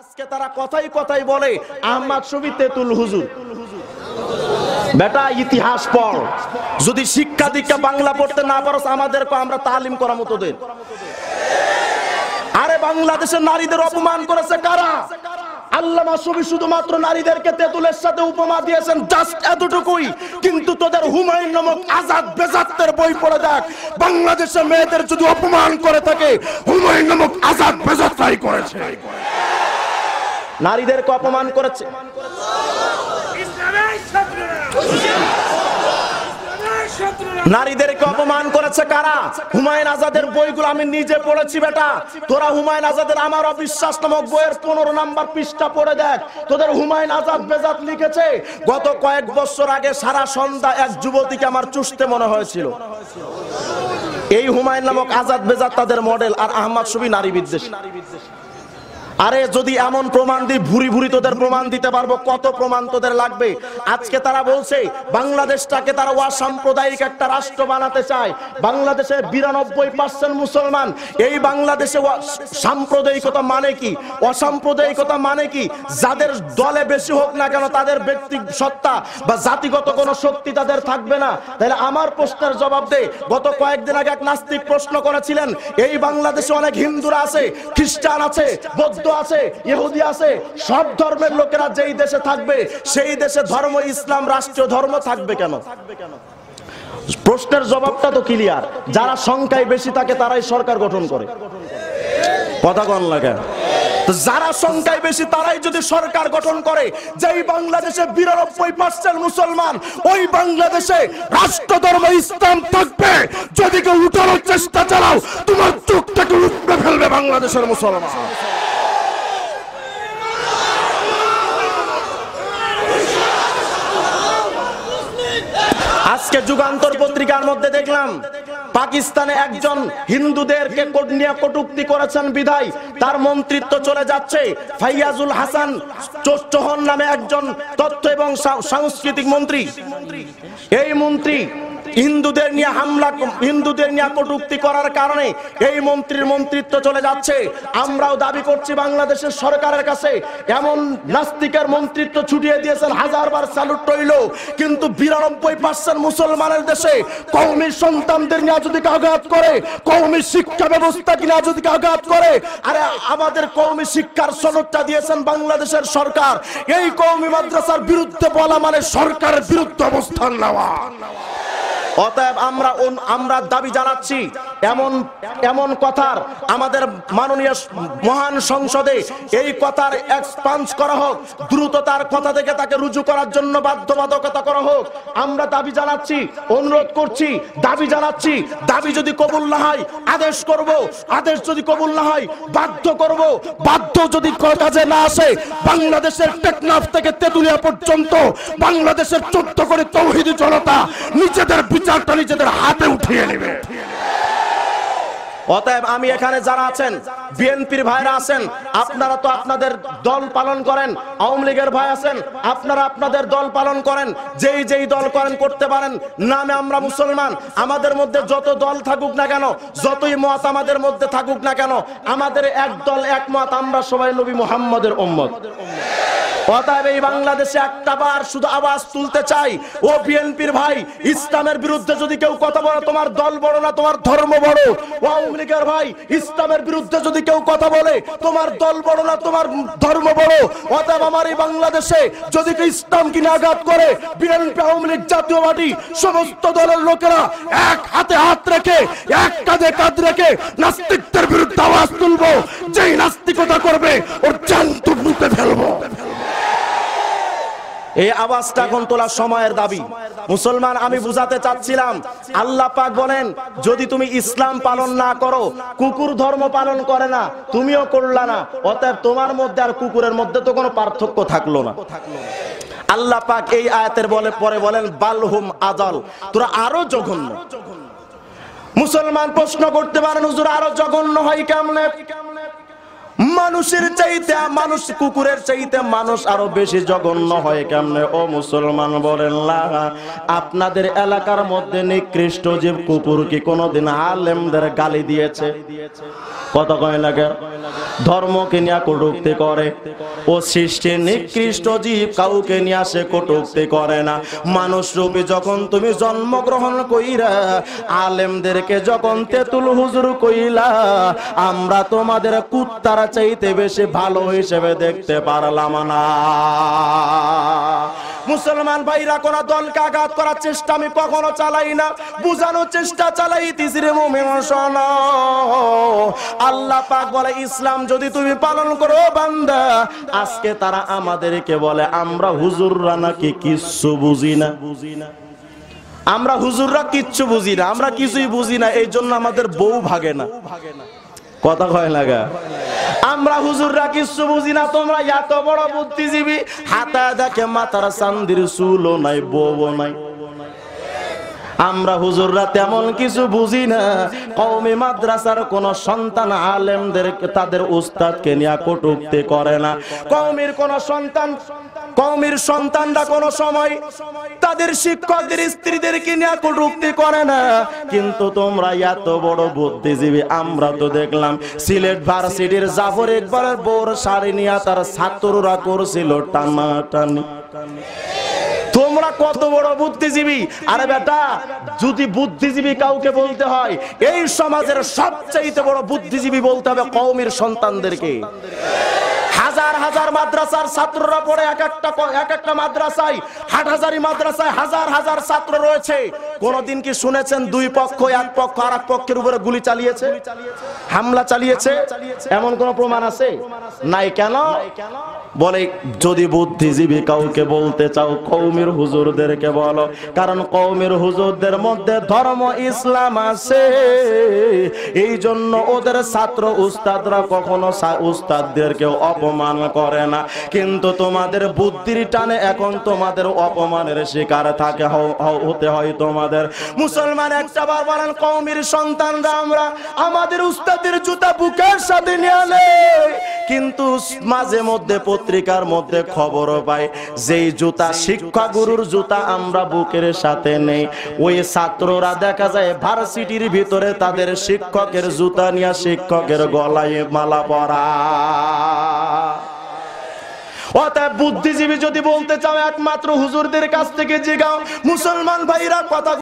আজকে তারা কথাই কথাই বলে আহমদ শফি তেতুল হুজুর বেটা ইতিহাস পড় যদি শিক্ষা দীক্ষা বাংলা পড়তে না পারো আমাদেরকে আমরা তালিম করা আরে বাংলাদেশের নারীদের অপমান করেছে কারা এতটুকুই কিন্তু তোদের বাংলাদেশের মেয়েদের যদি অপমান করে থাকে হুমায়ুন নামক আজাদ বেজাত করেছে নারীদেরকে অপমান করেছে নারীদেরকে অপমান করেছে কারা হুমায়ুন আজাদের বইগুলো আমি নিজে পড়েছি বেটা তোরা হুমায়ুন আজাদের আমার অবিশ্বাস নামক বইয়ের পনেরো নাম্বার পৃষ্ঠা পড়ে দেখ তোদের হুমায়ুন আজাদ বেজাত লিখেছে গত কয়েক বছর আগে সারা সন্ধ্যা এক যুবতীকে আমার চুষতে মনে হয়েছিল এই হুমায়ুন নামক আজাদ বেজাত তাদের মডেল আর আহমদ সুবি নারী বিদ্বেষী আরে যদি এমন প্রমাণ দিই ভুরি ভুরি তোদের প্রমাণ দিতে পারবো কত প্রমাণ তোদের লাগবে আজকে তারা বলছে বাংলাদেশটাকে তারা অসাম্প্রদায়িক একটা রাষ্ট্র বানাতে চায় বাংলাদেশে বিরানব্বই পার্সেন্ট মুসলমান এই বাংলাদেশে সাম্প্রদায়িকতা মানে কি অসাম্প্রদায়িকতা মানে কি যাদের দলে বেশি হোক না কেন তাদের ব্যক্তি সত্তা বা জাতিগত কোনো শক্তি তাদের থাকবে না তাহলে আমার প্রশ্নের জবাব দে গত কয়েকদিন আগে এক নাস্তিক প্রশ্ন করেছিলেন এই বাংলাদেশে অনেক হিন্দুরা আছে খ্রিস্টান আছে বৌদ্ধ হিন্দু আছে ইহুদি আছে সব ধর্মের লোকেরা যেই দেশে থাকবে সেই দেশে ধর্ম ইসলাম রাষ্ট্রীয় ধর্ম থাকবে কেন প্রশ্নের জবাবটা তো ক্লিয়ার যারা সংখ্যায় বেশি থাকে তারাই সরকার গঠন করে কথা কন লাগে যারা সংখ্যায় বেশি তারাই যদি সরকার গঠন করে যেই বাংলাদেশে বিরানব্বই পার্সেন্ট মুসলমান ওই বাংলাদেশে রাষ্ট্র ধর্ম ইসলাম থাকবে যদি কেউ উঠানোর চেষ্টা চালাও তোমার চোখটাকে উপড়ে ফেলবে বাংলাদেশের মুসলমান আজকে যুগান্তর পত্রিকার মধ্যে দেখলাম পাকিস্তানে একজন হিন্দুদেরকে নিয়ে কটুক্তি করেছেন বিধায় তার মন্ত্রিত্ব চলে যাচ্ছে ফাইয়াজুল হাসান চোহন নামে একজন তথ্য এবং সাংস্কৃতিক মন্ত্রী এই মন্ত্রী হিন্দুদের নিয়ে হামলা হিন্দুদের নিয়ে কটুক্তি করার কারণে এই মন্ত্রীর মন্ত্রিত্ব চলে যাচ্ছে আমরাও দাবি করছি বাংলাদেশের সরকারের কাছে এমন নাস্তিকের মন্ত্রিত্ব ছুটিয়ে দিয়েছেন হাজারবার স্যালুট রইল কিন্তু বিরানব্বই পার্সেন্ট মুসলমানের দেশে কৌমি সন্তানদের নিয়ে যদি আঘাত করে কৌমি শিক্ষা ব্যবস্থা কিনা যদি আঘাত করে আরে আমাদের কৌমি শিক্ষার সনদটা দিয়েছেন বাংলাদেশের সরকার এই কৌমি মাদ্রাসার বিরুদ্ধে বলা মানে সরকারের বিরুদ্ধে অবস্থান নেওয়া অতএব আমরা আমরা দাবি জানাচ্ছি এমন এমন কথার আমাদের মাননীয় মহান সংসদে এই কথার এক্সপান্স করা হোক দ্রুত তার কথা থেকে তাকে রুজু করার জন্য বাধ্যবাধকতা করা হোক আমরা দাবি জানাচ্ছি অনুরোধ করছি দাবি জানাচ্ছি দাবি যদি কবুল না হয় আদেশ করব আদেশ যদি কবুল না হয় বাধ্য করব বাধ্য যদি কাজে না আসে বাংলাদেশের টেকনাফ থেকে তেতুলিয়া পর্যন্ত বাংলাদেশের চোদ্দ করে তৌহিদি জনতা নিজেদের চারটা নিজেদের হাতে উঠিয়ে নেবে অতএব আমি এখানে যারা আছেন বিএনপির ভাইরা আছেন আপনারা তো আপনাদের দল পালন করেন আওয়ামী লীগের ভাই আছেন আপনারা আপনাদের দল পালন করেন যেই যেই দল করেন করতে পারেন নামে আমরা মুসলমান আমাদের মধ্যে যত দল থাকুক না কেন যতই মত আমাদের মধ্যে থাকুক না কেন আমাদের এক দল এক মত আমরা সবাই নবী মোহাম্মদের ওম্মত অতএব এই বাংলাদেশে একটা বার শুধু আওয়াজ তুলতে চাই ও বিএনপির ভাই ইসলামের বিরুদ্ধে যদি কেউ কথা বলে তোমার দল বড় না তোমার ধর্ম বড় আওয়ামী লীগের ভাই ইসলামের বিরুদ্ধে যদি কেউ কথা বলে তোমার দল বড় না তোমার ধর্ম বড় অতএব আমার এই বাংলাদেশে যদি কেউ আঘাত করে বিএনপি আওয়ামী লীগ জাতীয় পার্টি সমস্ত দলের লোকেরা এক হাতে হাত রেখে এক কাঁধে কাঁধ রেখে নাস্তিকদের বিরুদ্ধে আওয়াজ তুলবো যেই নাস্তিকতা করবে ওর চান্তু ফেলবো এই আওয়াজটা এখন তোলা সময়ের দাবি মুসলমান আমি বুঝাতে চাচ্ছিলাম আল্লাহ পাক বলেন যদি তুমি ইসলাম পালন না করো কুকুর ধর্ম পালন করে না তুমিও করলা না অতএব তোমার মধ্যে আর কুকুরের মধ্যে তো কোনো পার্থক্য থাকলো না আল্লাহ পাক এই আয়াতের বলে পরে বলেন বালহুম আদল তোরা আরো জঘন্য মুসলমান প্রশ্ন করতে পারেন হুজুর আরো জঘন্য হয় কেমনে মানুষের চাইতে মানুষ কুকুরের চাইতে মানুষ আরো বেশি জঘন্য হয় কেমনে ও মুসলমান বলেন আপনাদের এলাকার মধ্যে নিকৃষ্ট জীব কুকুর কি কোনোদিন আলেমদের গালি দিয়েছে কথা কয় না কেন ধর্মকে নিয়ে কটুক্তি করে ও সৃষ্টি নিকৃষ্ট জীব কাউকে নিয়ে সে কটুক্তি করে না মানুষ রূপে যখন তুমি জন্মগ্রহণ কইরা আলেমদেরকে যখন তেতুল হুজুর কইলা আমরা তোমাদের কুত্তারা চাইতে বেশি ভালো হিসেবে দেখতে পারলাম না মুসলমান ভাইরা কোন দলকে আঘাত করার চেষ্টা আমি কখনো চালাই না বুঝানোর চেষ্টা চালাই তিসিরে মোমেন আল্লাহ পাক বলে ইসলাম যদি তুমি পালন করো বান্দা আজকে তারা আমাদেরকে বলে আমরা হুজুররা নাকি কিচ্ছু বুঝি না বুঝি না আমরা হুজুররা কিচ্ছু বুঝি না আমরা কিছুই বুঝি না এই জন্য আমাদের বউ ভাগে না কথা কয় লাগা আমরা হুজুররা কিচ্ছু বুঝি না তোমরা এত বড় বুদ্ধিজীবী হাতা দেখে মাথার চান্দির চুলও নাই বউও নাই আমরা হুজুররা তেমন কিছু বুঝি না কওমি মাদ্রাসার কোন সন্তান আলেমদের তাদের উস্তাদকে নিয়ে কটুক্তি করে না কওমির কোন সন্তান কওমির সন্তানরা কোন সময় তাদের শিক্ষকদের স্ত্রীদেরকে নিয়ে কটুক্তি করে না কিন্তু তোমরা এত বড় বুদ্ধিজীবী আমরা তো দেখলাম সিলেট ভার্সিটির জাফর ইকবালের বোর শাড়ি নিয়ে তার ছাত্ররা করছিল টানাটানি তোমরা কত বড় বুদ্ধিজীবী আরে বেটা যদি বুদ্ধিজীবী কাউকে বলতে হয় এই সমাজের সবচেয়ে বড় বুদ্ধিজীবী বলতে হবে কৌমির সন্তানদেরকে হাজার মাদ্রাসার ছাত্ররা পড়ে এক একটা এক একটা মাদ্রাসায় মাদ্রাসায় হাজার হাজার ছাত্র রয়েছে কোনদিন কি শুনেছেন দুই পক্ষ এক পক্ষ আর এক পক্ষের উপরে গুলি চালিয়েছে হামলা চালিয়েছে এমন কোন প্রমাণ আছে নাই কেন বলে যদি বুদ্ধিজীবী কাউকে বলতে চাও কৌমের হুজুরদেরকে বলো কারণ কৌমির হুজুরদের মধ্যে ধর্ম ইসলাম আছে এই জন্য ওদের ছাত্র উস্তাদরা কখনো উস্তাদদেরকে অপমান করে না কিন্তু তোমাদের বুদ্ধির টানে এখন তোমাদের অপমানের শিকার থাকে হতে হয় তোমাদের মুসলমান একটা বার বলেন কৌমির সন্তানরা আমরা আমাদের উস্তাদের জুতা বুকের সাথে নিয়ে কিন্তু মাঝে মধ্যে পত্রিকার মধ্যে খবরও পাই যেই জুতা শিক্ষা গুরুর জুতা আমরা বুকের সাথে নেই ওই ছাত্ররা দেখা যায় ভার্সিটির ভিতরে তাদের শিক্ষকের জুতা নিয়ে শিক্ষকের গলায় মালা পরা অতএব বুদ্ধিজীবী যদি বলতে চাও একমাত্র হুজুরদের কাছ থেকে জিগাও মুসলমান ভাইরা কথা